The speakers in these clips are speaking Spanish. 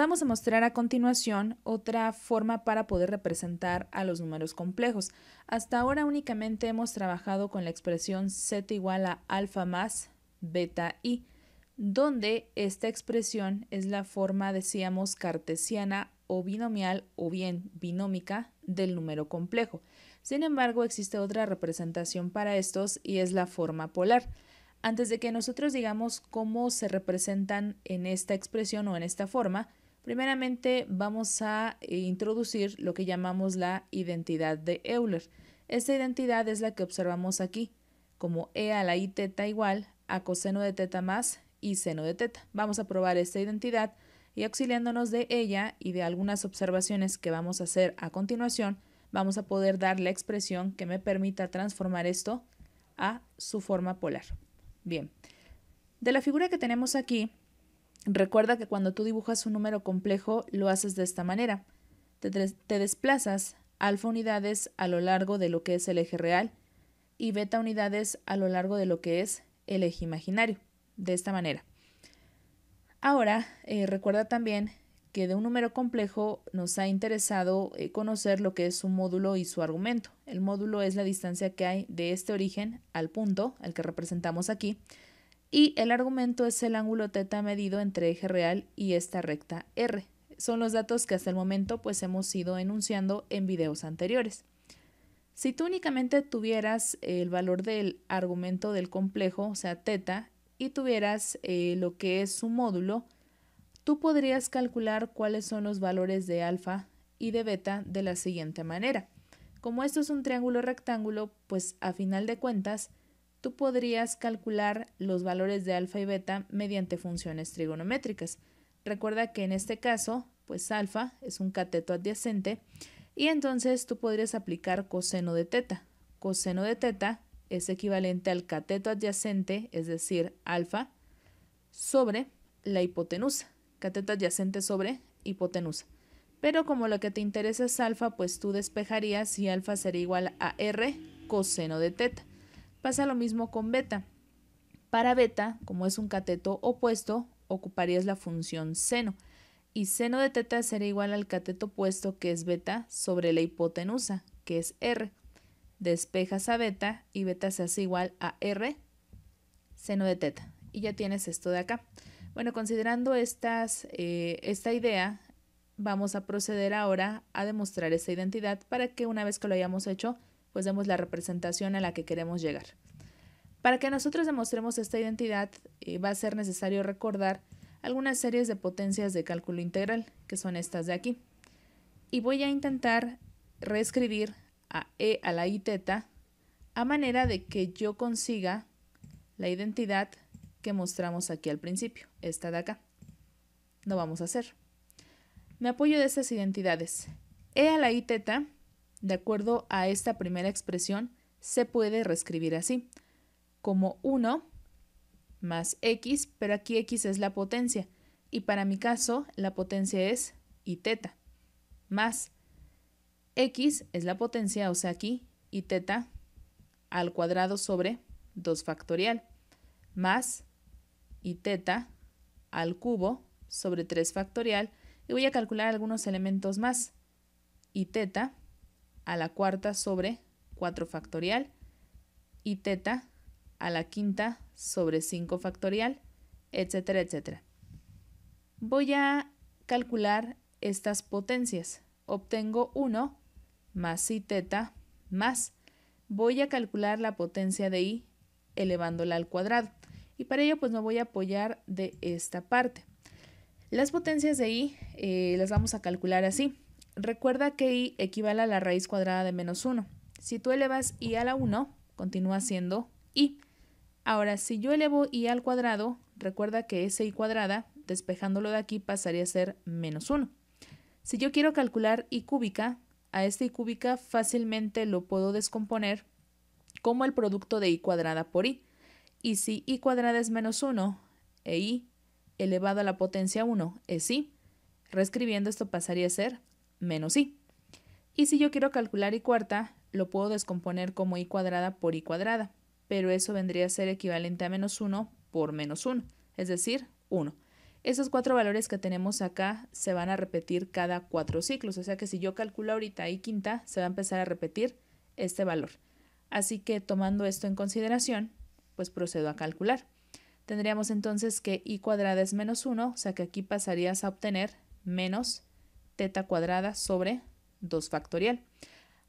Vamos a mostrar a continuación otra forma para poder representar a los números complejos. Hasta ahora únicamente hemos trabajado con la expresión z igual a alfa más beta i, donde esta expresión es la forma, decíamos, cartesiana o binomial o bien binómica del número complejo. Sin embargo, existe otra representación para estos y es la forma polar. Antes de que nosotros digamos cómo se representan en esta expresión o en esta forma, Primeramente vamos a eh, introducir lo que llamamos la identidad de Euler. Esta identidad es la que observamos aquí, como e a la i teta igual a coseno de teta más y seno de teta. Vamos a probar esta identidad y auxiliándonos de ella y de algunas observaciones que vamos a hacer a continuación, vamos a poder dar la expresión que me permita transformar esto a su forma polar. Bien, de la figura que tenemos aquí, Recuerda que cuando tú dibujas un número complejo lo haces de esta manera. Te, desplazas alfa unidades a lo largo de lo que es el eje real y beta unidades a lo largo de lo que es el eje imaginario, de esta manera. Ahora, eh, recuerda también que de un número complejo nos ha interesado eh, conocer lo que es su módulo y su argumento. El módulo es la distancia que hay de este origen al punto, al que representamos aquí, y el argumento es el ángulo teta medido entre eje real y esta recta R. Son los datos que hasta el momento pues hemos ido enunciando en videos anteriores. Si tú únicamente tuvieras eh, el valor del argumento del complejo, o sea, teta, y tuvieras eh, lo que es su módulo, tú podrías calcular cuáles son los valores de alfa y de beta de la siguiente manera. Como esto es un triángulo rectángulo, pues a final de cuentas, tú podrías calcular los valores de alfa y beta mediante funciones trigonométricas. Recuerda que en este caso, pues alfa es un cateto adyacente y entonces tú podrías aplicar coseno de teta. Coseno de teta es equivalente al cateto adyacente, es decir, alfa, sobre la hipotenusa. Cateto adyacente sobre hipotenusa. Pero como lo que te interesa es alfa, pues tú despejarías si alfa sería igual a r coseno de teta. Pasa lo mismo con beta. Para beta, como es un cateto opuesto, ocuparías la función seno. Y seno de teta sería igual al cateto opuesto, que es beta, sobre la hipotenusa, que es R. Despejas a beta y beta se hace igual a R, seno de teta. Y ya tienes esto de acá. Bueno, considerando eh, esta idea, vamos a proceder ahora a demostrar esa identidad para que una vez que lo hayamos hecho, pues vemos la representación a la que queremos llegar. Para que nosotros demostremos esta identidad eh, va a ser necesario recordar algunas series de potencias de cálculo integral, que son estas de aquí. Y voy a intentar reescribir a e a la i teta a manera de que yo consiga la identidad que mostramos aquí al principio, esta de acá. No vamos a hacer. Me apoyo de estas identidades. E a la i teta de acuerdo a esta primera expresión, se puede reescribir así, como 1 más x, pero aquí x es la potencia, y para mi caso la potencia es y teta, más x es la potencia, o sea aquí, y teta al cuadrado sobre 2 factorial, más y teta al cubo sobre 3 factorial, y voy a calcular algunos elementos más, y teta a la cuarta sobre 4 factorial y teta a la quinta sobre 5 factorial, etcétera, etcétera. Voy a calcular estas potencias. Obtengo 1 más y teta más. Voy a calcular la potencia de i elevándola al cuadrado. Y para ello pues me voy a apoyar de esta parte. Las potencias de i eh, las vamos a calcular así. Recuerda que i equivale a la raíz cuadrada de menos 1. Si tú elevas i a la 1, continúa siendo i. Ahora, si yo elevo i al cuadrado, recuerda que ese i cuadrada, despejándolo de aquí, pasaría a ser menos 1. Si yo quiero calcular i cúbica, a este i cúbica fácilmente lo puedo descomponer como el producto de i cuadrada por i. Y si i cuadrada es menos 1 e i elevado a la potencia 1 es i, reescribiendo esto pasaría a ser menos i. Y si yo quiero calcular i cuarta, lo puedo descomponer como i cuadrada por i cuadrada, pero eso vendría a ser equivalente a menos 1 por menos 1, es decir, 1. Esos cuatro valores que tenemos acá se van a repetir cada cuatro ciclos, o sea que si yo calculo ahorita i quinta, se va a empezar a repetir este valor. Así que tomando esto en consideración, pues procedo a calcular. Tendríamos entonces que i cuadrada es menos 1, o sea que aquí pasarías a obtener menos teta cuadrada sobre 2 factorial.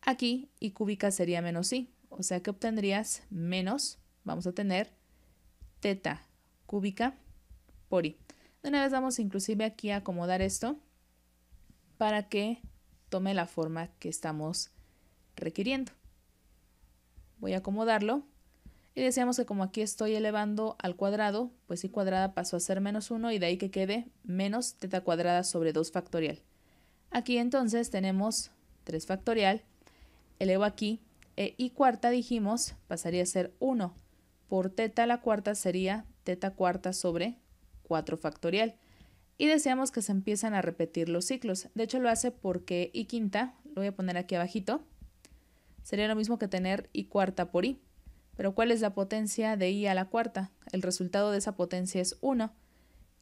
Aquí y cúbica sería menos i, o sea que obtendrías menos, vamos a tener teta cúbica por i. De una vez vamos inclusive aquí a acomodar esto para que tome la forma que estamos requiriendo. Voy a acomodarlo y decíamos que como aquí estoy elevando al cuadrado, pues i cuadrada pasó a ser menos 1 y de ahí que quede menos teta cuadrada sobre 2 factorial. Aquí entonces tenemos 3 factorial, elevo aquí, e y cuarta dijimos pasaría a ser 1. Por teta la cuarta sería teta cuarta sobre 4 factorial. Y deseamos que se empiezan a repetir los ciclos. De hecho lo hace porque i quinta, lo voy a poner aquí abajito, sería lo mismo que tener i cuarta por i. Pero ¿cuál es la potencia de i a la cuarta? El resultado de esa potencia es 1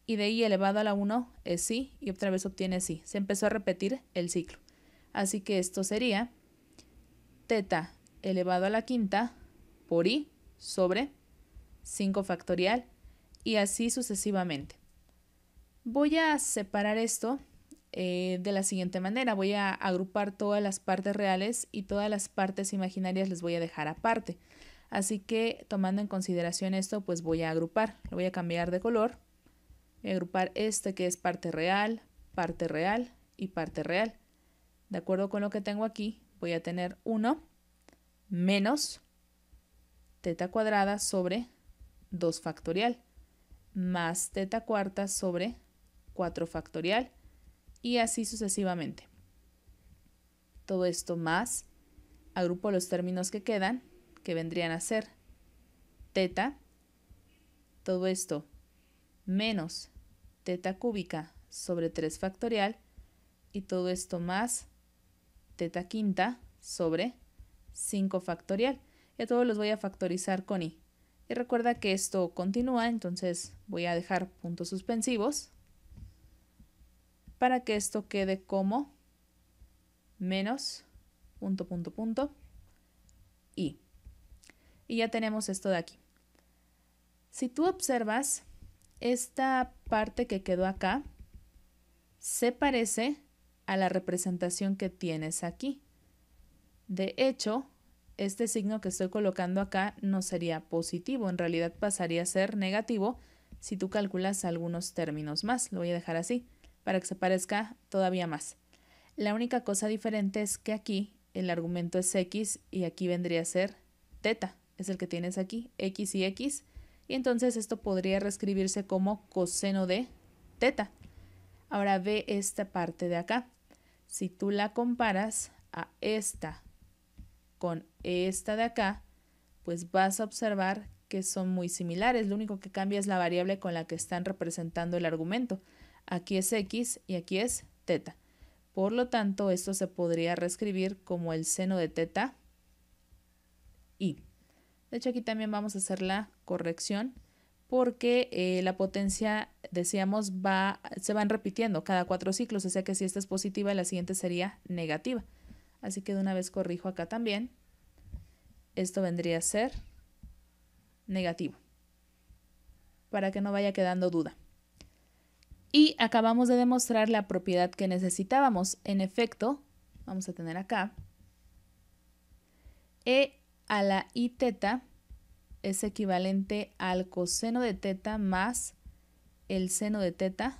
y de i elevado a la 1 es sí y otra vez obtiene sí. Se empezó a repetir el ciclo. Así que esto sería teta elevado a la quinta por i sobre 5 factorial y así sucesivamente. Voy a separar esto eh, de la siguiente manera. Voy a agrupar todas las partes reales y todas las partes imaginarias les voy a dejar aparte. Así que tomando en consideración esto, pues voy a agrupar. Lo voy a cambiar de color a agrupar este que es parte real, parte real y parte real. De acuerdo con lo que tengo aquí, voy a tener 1 menos teta cuadrada sobre 2 factorial más teta cuarta sobre 4 factorial y así sucesivamente. Todo esto más, agrupo los términos que quedan, que vendrían a ser teta, todo esto menos teta cúbica sobre 3 factorial y todo esto más teta quinta sobre 5 factorial. Y todos los voy a factorizar con i. Y recuerda que esto continúa, entonces voy a dejar puntos suspensivos para que esto quede como menos punto, punto, punto i. Y ya tenemos esto de aquí. Si tú observas, esta parte que quedó acá se parece a la representación que tienes aquí. De hecho, este signo que estoy colocando acá no sería positivo, en realidad pasaría a ser negativo si tú calculas algunos términos más. Lo voy a dejar así para que se parezca todavía más. La única cosa diferente es que aquí el argumento es x y aquí vendría a ser teta, es el que tienes aquí, x y x y entonces esto podría reescribirse como coseno de teta. Ahora ve esta parte de acá. Si tú la comparas a esta con esta de acá, pues vas a observar que son muy similares. Lo único que cambia es la variable con la que están representando el argumento. Aquí es x y aquí es teta. Por lo tanto, esto se podría reescribir como el seno de teta y. De hecho, aquí también vamos a hacer la corrección porque eh, la potencia, decíamos, va, se van repitiendo cada cuatro ciclos, o sea que si esta es positiva, la siguiente sería negativa. Así que de una vez corrijo acá también. Esto vendría a ser negativo, para que no vaya quedando duda. Y acabamos de demostrar la propiedad que necesitábamos. En efecto, vamos a tener acá, E a la i teta es equivalente al coseno de teta más el seno de teta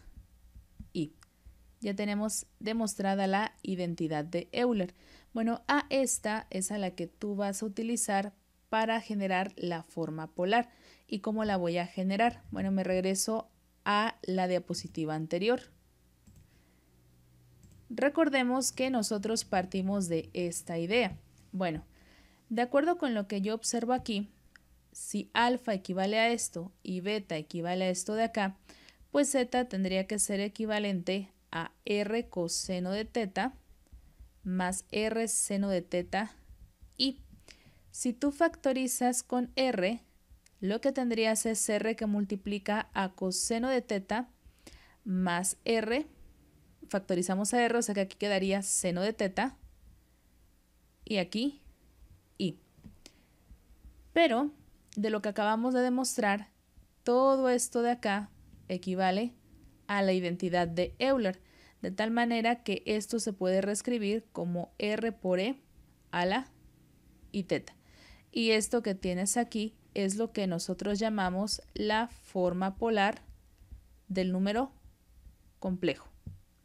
i. Ya tenemos demostrada la identidad de Euler. Bueno, a esta es a la que tú vas a utilizar para generar la forma polar. ¿Y cómo la voy a generar? Bueno, me regreso a la diapositiva anterior. Recordemos que nosotros partimos de esta idea. Bueno, de acuerdo con lo que yo observo aquí, si alfa equivale a esto y beta equivale a esto de acá, pues z tendría que ser equivalente a r coseno de teta más r seno de teta y. Si tú factorizas con r, lo que tendrías es r que multiplica a coseno de teta más r, factorizamos a r, o sea que aquí quedaría seno de teta y aquí pero de lo que acabamos de demostrar, todo esto de acá equivale a la identidad de Euler, de tal manera que esto se puede reescribir como R por E a la y teta. Y esto que tienes aquí es lo que nosotros llamamos la forma polar del número complejo.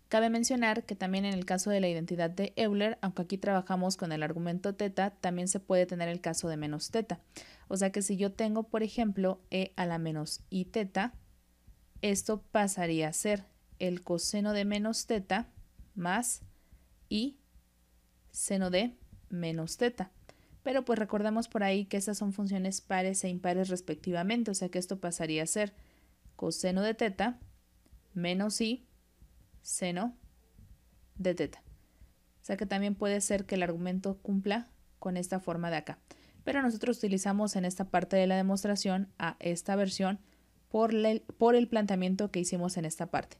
Cabe mencionar que también en el caso de la identidad de Euler, aunque aquí trabajamos con el argumento teta, también se puede tener el caso de menos teta. O sea que si yo tengo, por ejemplo, e a la menos i teta, esto pasaría a ser el coseno de menos teta más i seno de menos teta. Pero pues recordamos por ahí que esas son funciones pares e impares respectivamente, o sea que esto pasaría a ser coseno de teta menos i seno de teta. O sea que también puede ser que el argumento cumpla con esta forma de acá. Pero nosotros utilizamos en esta parte de la demostración a esta versión por, por el planteamiento que hicimos en esta parte.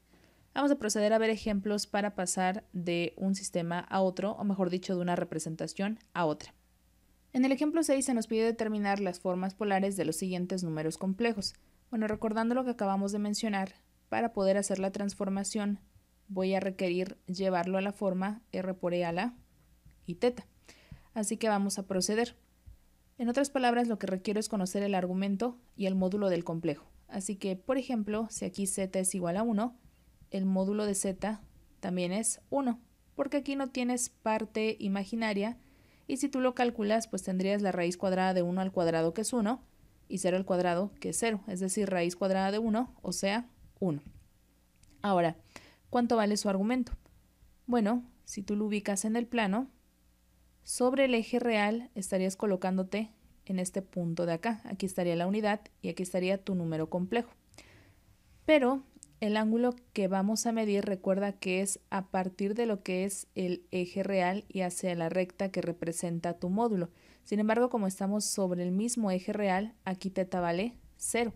Vamos a proceder a ver ejemplos para pasar de un sistema a otro, o mejor dicho, de una representación a otra. En el ejemplo 6 se nos pide determinar las formas polares de los siguientes números complejos. Bueno, recordando lo que acabamos de mencionar, para poder hacer la transformación voy a requerir llevarlo a la forma R por E a la y teta. Así que vamos a proceder. En otras palabras, lo que requiero es conocer el argumento y el módulo del complejo. Así que, por ejemplo, si aquí z es igual a 1, el módulo de z también es 1, porque aquí no tienes parte imaginaria y si tú lo calculas, pues tendrías la raíz cuadrada de 1 al cuadrado, que es 1, y 0 al cuadrado, que es 0, es decir, raíz cuadrada de 1, o sea, 1. Ahora, ¿Cuánto vale su argumento? Bueno, si tú lo ubicas en el plano, sobre el eje real estarías colocándote en este punto de acá. Aquí estaría la unidad y aquí estaría tu número complejo. Pero el ángulo que vamos a medir recuerda que es a partir de lo que es el eje real y hacia la recta que representa tu módulo. Sin embargo, como estamos sobre el mismo eje real, aquí teta vale 0,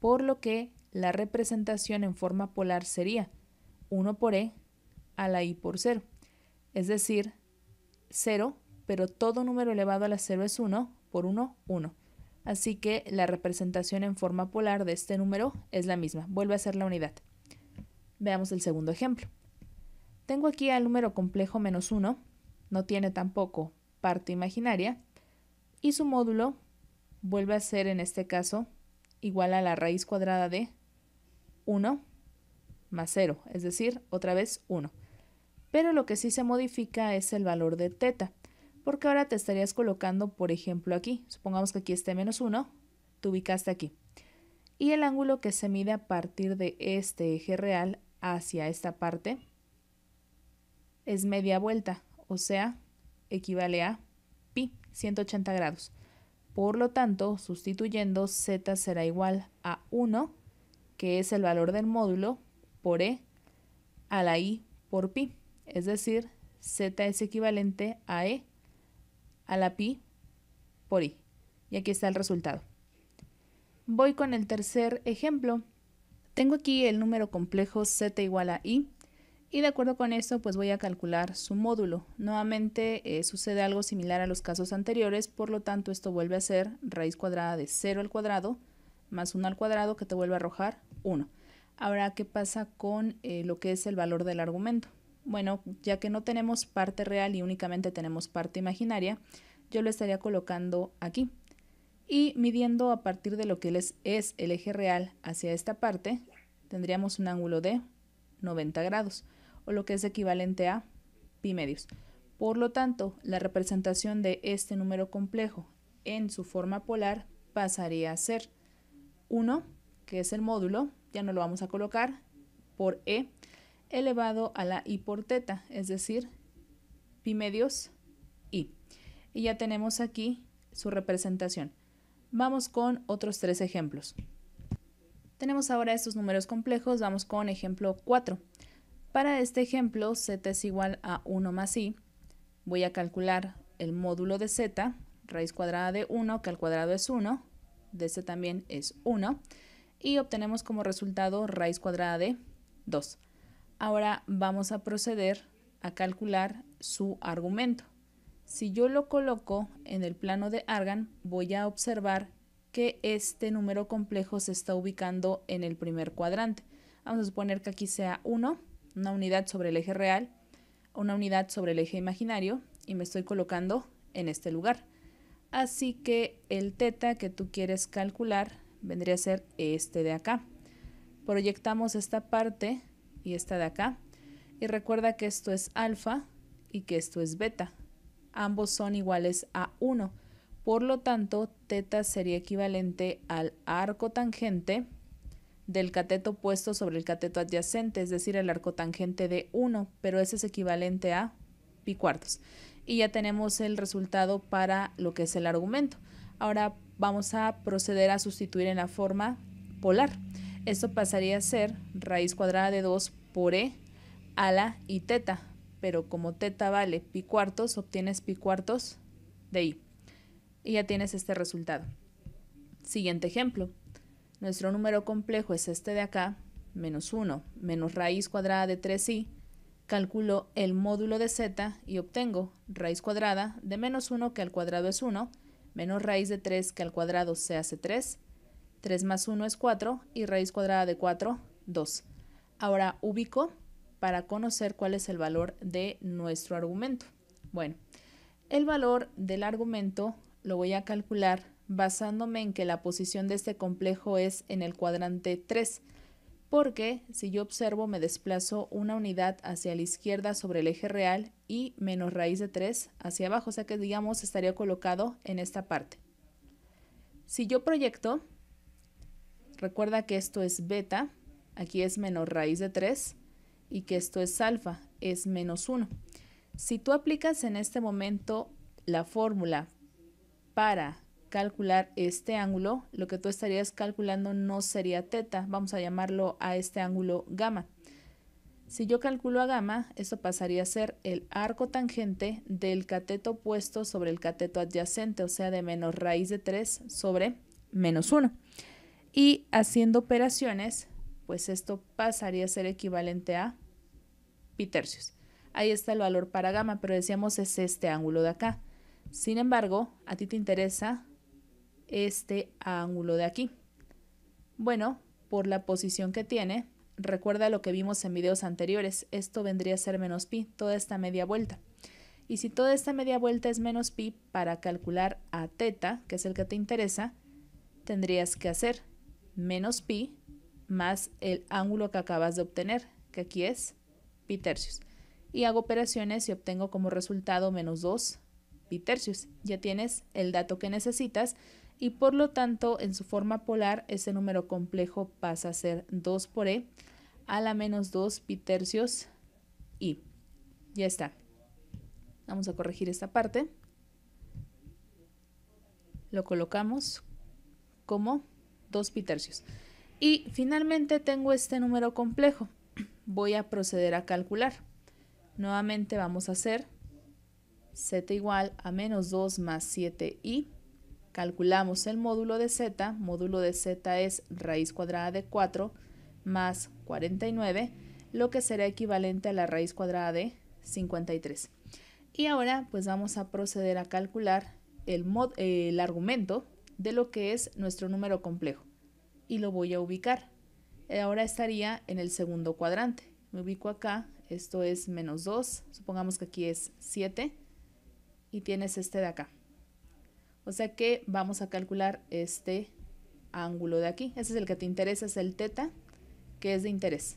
por lo que la representación en forma polar sería 1 por e a la i por 0. Es decir, 0, pero todo número elevado a la 0 es 1, por 1, 1. Así que la representación en forma polar de este número es la misma, vuelve a ser la unidad. Veamos el segundo ejemplo. Tengo aquí al número complejo menos 1, no tiene tampoco parte imaginaria, y su módulo vuelve a ser en este caso igual a la raíz cuadrada de 1 más 0, es decir, otra vez 1. Pero lo que sí se modifica es el valor de teta, porque ahora te estarías colocando, por ejemplo, aquí. Supongamos que aquí esté menos 1, te ubicaste aquí. Y el ángulo que se mide a partir de este eje real hacia esta parte es media vuelta, o sea, equivale a pi, 180 grados. Por lo tanto, sustituyendo, z será igual a 1, que es el valor del módulo, por e a la i por pi. Es decir, z es equivalente a e a la pi por i. Y aquí está el resultado. Voy con el tercer ejemplo. Tengo aquí el número complejo z igual a i y de acuerdo con esto pues voy a calcular su módulo. Nuevamente eh, sucede algo similar a los casos anteriores, por lo tanto esto vuelve a ser raíz cuadrada de 0 al cuadrado más 1 al cuadrado que te vuelve a arrojar 1. Ahora, ¿qué pasa con eh, lo que es el valor del argumento? Bueno, ya que no tenemos parte real y únicamente tenemos parte imaginaria, yo lo estaría colocando aquí. Y midiendo a partir de lo que es el eje real hacia esta parte, tendríamos un ángulo de 90 grados, o lo que es equivalente a pi medios. Por lo tanto, la representación de este número complejo en su forma polar pasaría a ser 1, que es el módulo, ya no lo vamos a colocar, por E elevado a la I por teta, es decir, pi medios I. Y ya tenemos aquí su representación. Vamos con otros tres ejemplos. Tenemos ahora estos números complejos, vamos con ejemplo 4. Para este ejemplo, z es igual a 1 más i. Voy a calcular el módulo de z, raíz cuadrada de 1, que al cuadrado es 1, de z también es 1 y obtenemos como resultado raíz cuadrada de 2. Ahora vamos a proceder a calcular su argumento. Si yo lo coloco en el plano de Argan, voy a observar que este número complejo se está ubicando en el primer cuadrante. Vamos a suponer que aquí sea 1, una unidad sobre el eje real, una unidad sobre el eje imaginario y me estoy colocando en este lugar. Así que el teta que tú quieres calcular vendría a ser este de acá. Proyectamos esta parte y esta de acá. Y recuerda que esto es alfa y que esto es beta. Ambos son iguales a 1. Por lo tanto, teta sería equivalente al arco tangente del cateto opuesto sobre el cateto adyacente, es decir, el arco tangente de 1, pero ese es equivalente a pi cuartos. Y ya tenemos el resultado para lo que es el argumento. Ahora vamos a proceder a sustituir en la forma polar. Esto pasaría a ser raíz cuadrada de 2 por e a la y teta, pero como teta vale pi cuartos, obtienes pi cuartos de i. Y ya tienes este resultado. Siguiente ejemplo. Nuestro número complejo es este de acá, menos 1, menos raíz cuadrada de 3i. Calculo el módulo de z y obtengo raíz cuadrada de menos 1 que al cuadrado es 1 menos raíz de 3 que al cuadrado se hace 3. 3 más 1 es 4 y raíz cuadrada de 4, 2. Ahora ubico para conocer cuál es el valor de nuestro argumento. Bueno, el valor del argumento lo voy a calcular basándome en que la posición de este complejo es en el cuadrante 3 porque si yo observo me desplazo una unidad hacia la izquierda sobre el eje real y menos raíz de 3 hacia abajo, o sea que digamos estaría colocado en esta parte. Si yo proyecto, recuerda que esto es beta, aquí es menos raíz de 3 y que esto es alfa, es menos 1. Si tú aplicas en este momento la fórmula para calcular este ángulo, lo que tú estarías calculando no sería teta, vamos a llamarlo a este ángulo gamma. Si yo calculo a gamma, esto pasaría a ser el arco tangente del cateto opuesto sobre el cateto adyacente, o sea, de menos raíz de 3 sobre menos 1. Y haciendo operaciones, pues esto pasaría a ser equivalente a pi tercios. Ahí está el valor para gamma, pero decíamos es este ángulo de acá. Sin embargo, a ti te interesa este ángulo de aquí? Bueno, por la posición que tiene, recuerda lo que vimos en videos anteriores, esto vendría a ser menos pi, toda esta media vuelta. Y si toda esta media vuelta es menos pi, para calcular a teta, que es el que te interesa, tendrías que hacer menos pi más el ángulo que acabas de obtener, que aquí es pi tercios. Y hago operaciones y obtengo como resultado menos 2 pi tercios. Ya tienes el dato que necesitas y por lo tanto en su forma polar ese número complejo pasa a ser 2 por e a la menos 2 pi tercios i. Ya está. Vamos a corregir esta parte. Lo colocamos como 2 pi tercios. Y finalmente tengo este número complejo. Voy a proceder a calcular. Nuevamente vamos a hacer z igual a menos 2 más 7i Calculamos el módulo de z, módulo de z es raíz cuadrada de 4 más 49, lo que será equivalente a la raíz cuadrada de 53. Y ahora pues vamos a proceder a calcular el, el argumento de lo que es nuestro número complejo y lo voy a ubicar. Ahora estaría en el segundo cuadrante. Me ubico acá, esto es menos 2, supongamos que aquí es 7 y tienes este de acá. O sea que vamos a calcular este ángulo de aquí. Ese es el que te interesa, es el teta, que es de interés.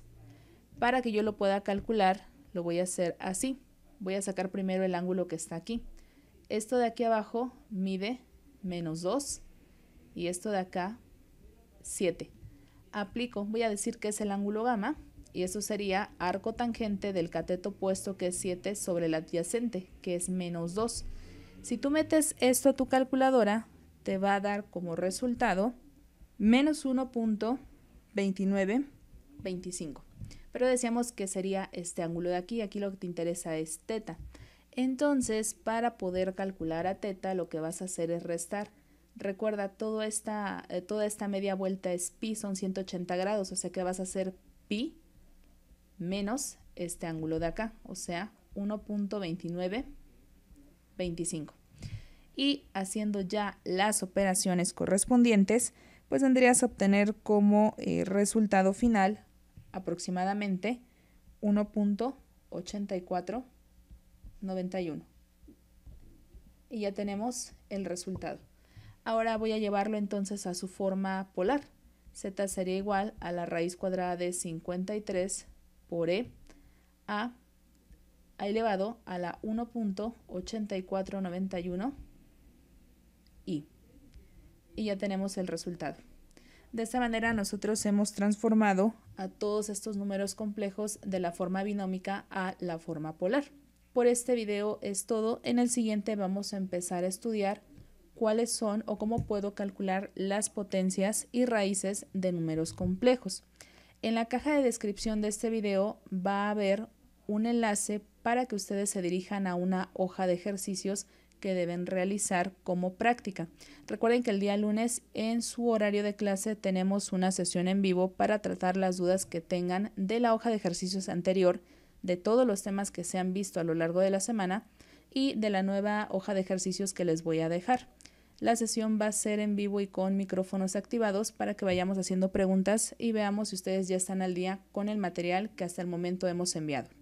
Para que yo lo pueda calcular, lo voy a hacer así. Voy a sacar primero el ángulo que está aquí. Esto de aquí abajo mide menos 2 y esto de acá 7. Aplico, voy a decir que es el ángulo gamma y eso sería arco tangente del cateto opuesto que es 7 sobre el adyacente que es menos 2. Si tú metes esto a tu calculadora, te va a dar como resultado menos 1.2925. Pero decíamos que sería este ángulo de aquí, aquí lo que te interesa es teta. Entonces, para poder calcular a teta, lo que vas a hacer es restar. Recuerda, toda esta, eh, toda esta media vuelta es pi, son 180 grados, o sea que vas a hacer pi menos este ángulo de acá, o sea, 1.29 25. Y haciendo ya las operaciones correspondientes, pues tendrías a obtener como eh, resultado final aproximadamente 1.8491. Y ya tenemos el resultado. Ahora voy a llevarlo entonces a su forma polar. Z sería igual a la raíz cuadrada de 53 por E a a elevado a la 1.8491 y. Y ya tenemos el resultado. De esta manera nosotros hemos transformado a todos estos números complejos de la forma binómica a la forma polar. Por este video es todo. En el siguiente vamos a empezar a estudiar cuáles son o cómo puedo calcular las potencias y raíces de números complejos. En la caja de descripción de este video va a haber un enlace para que ustedes se dirijan a una hoja de ejercicios que deben realizar como práctica. Recuerden que el día lunes en su horario de clase tenemos una sesión en vivo para tratar las dudas que tengan de la hoja de ejercicios anterior, de todos los temas que se han visto a lo largo de la semana y de la nueva hoja de ejercicios que les voy a dejar. La sesión va a ser en vivo y con micrófonos activados para que vayamos haciendo preguntas y veamos si ustedes ya están al día con el material que hasta el momento hemos enviado.